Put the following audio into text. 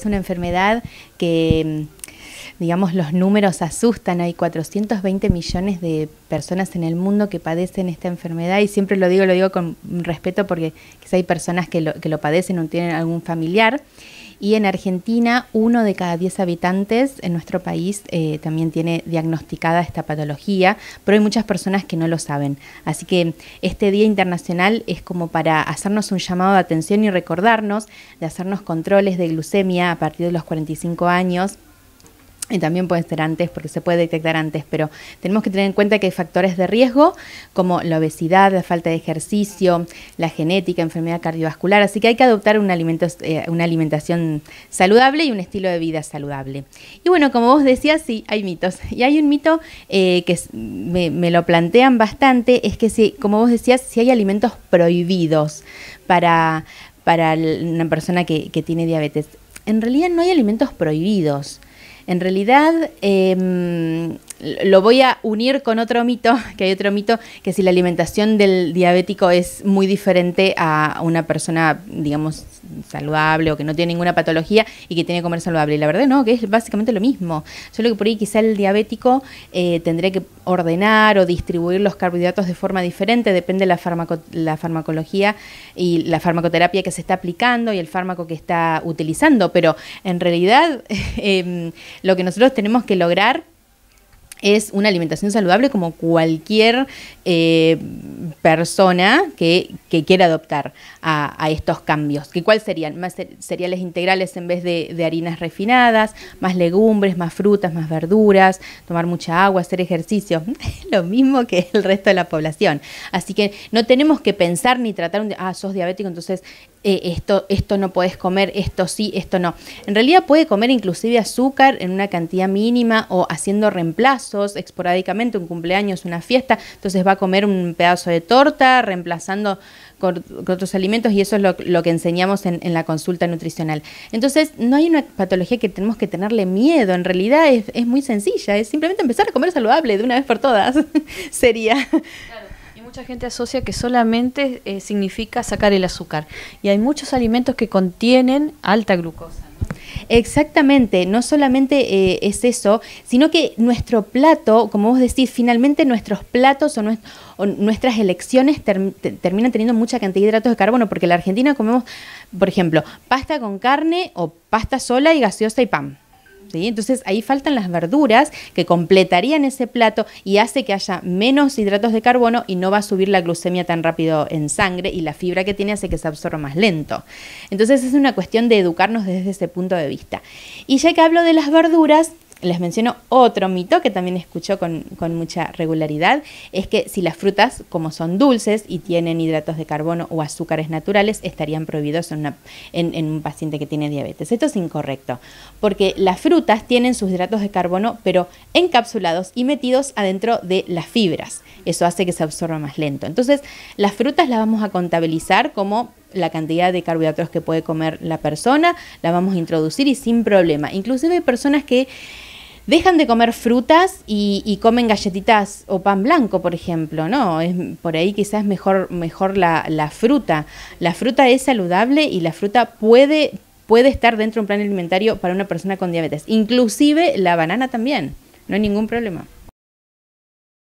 Es una enfermedad que, digamos, los números asustan. Hay 420 millones de personas en el mundo que padecen esta enfermedad y siempre lo digo, lo digo con respeto porque quizá hay personas que lo, que lo padecen o tienen algún familiar y en Argentina uno de cada diez habitantes en nuestro país eh, también tiene diagnosticada esta patología, pero hay muchas personas que no lo saben. Así que este Día Internacional es como para hacernos un llamado de atención y recordarnos de hacernos controles de glucemia a partir de los 45 años y también puede ser antes porque se puede detectar antes, pero tenemos que tener en cuenta que hay factores de riesgo como la obesidad, la falta de ejercicio, la genética, enfermedad cardiovascular, así que hay que adoptar un eh, una alimentación saludable y un estilo de vida saludable. Y bueno, como vos decías, sí, hay mitos. Y hay un mito eh, que me, lo plantean bastante, es que si, como vos decías, si hay alimentos prohibidos para, una persona que, que tiene diabetes. En realidad no hay alimentos prohibidos en realidad, em, lo voy a unir con otro mito, que hay otro mito, que si la alimentación del diabético es muy diferente a una persona, digamos, saludable o que no tiene ninguna patología y que tiene que comer saludable. Y la verdad no, que es básicamente lo mismo. Solo que por ahí quizá el diabético eh, tendría que ordenar o distribuir los carbohidratos de forma diferente, depende de la, la farmacología y la farmacoterapia que se está aplicando y el fármaco que está utilizando. Pero en realidad em, lo que nosotros tenemos que lograr es una alimentación saludable como cualquier eh, persona que, quiera adoptar a, estos cambios. ¿Que ¿Cuáles serían? Más cereales integrales en vez de, harinas refinadas, más legumbres, más frutas, más verduras, tomar mucha agua, hacer ejercicio. Lo mismo que el resto de la población. Así que no tenemos que pensar ni tratar, un, ah, sos diabético, entonces eh, esto, esto no puedes comer, esto sí, esto no. En realidad puede comer inclusive azúcar en una cantidad mínima o haciendo reemplazos esporádicamente, un cumpleaños, una fiesta, entonces va a comer un pedazo de torta, reemplazando con, otros alimentos y eso es lo, que enseñamos en, la consulta nutricional. Entonces no hay una patología que tenemos que tenerle miedo, en realidad es, es muy sencilla, es simplemente empezar a comer saludable de una vez por todas, sería mucha gente asocia que solamente eh, significa sacar el azúcar y hay muchos alimentos que contienen alta glucosa. Exactamente, no solamente eh, es eso, sino que nuestro plato, como vos decís, finalmente nuestros platos o, nuestras elecciones terminan teniendo mucha cantidad de hidratos de carbono, porque en la Argentina comemos, por ejemplo, pasta con carne o pasta sola y gaseosa y pan. Entonces ahí faltan las verduras que completarían ese plato y hace que haya menos hidratos de carbono y no va a subir la glucemia tan rápido en sangre y la fibra que tiene hace que se absorba más lento. Entonces es una cuestión de educarnos desde ese punto de vista. Y ya que hablo de las verduras, les menciono otro mito que también escucho con, mucha regularidad, es que si las frutas, como son dulces y tienen hidratos de carbono o azúcares naturales, estarían prohibidos en, en un paciente que tiene diabetes. Esto es incorrecto, porque las frutas tienen sus hidratos de carbono, pero encapsulados y metidos adentro de las fibras. Eso hace que se absorba más lento. Entonces, las frutas las vamos a contabilizar como la cantidad de carbohidratos que puede comer la persona, la vamos a introducir y sin problema. Inclusive hay personas que dejan de comer frutas y, comen galletitas o pan blanco, por ejemplo, ¿no? Es, por ahí quizás mejor, mejor la, la, fruta. La fruta es saludable y la fruta puede, puede estar dentro de un plan alimentario para una persona con diabetes. Inclusive la banana también, no hay ningún problema.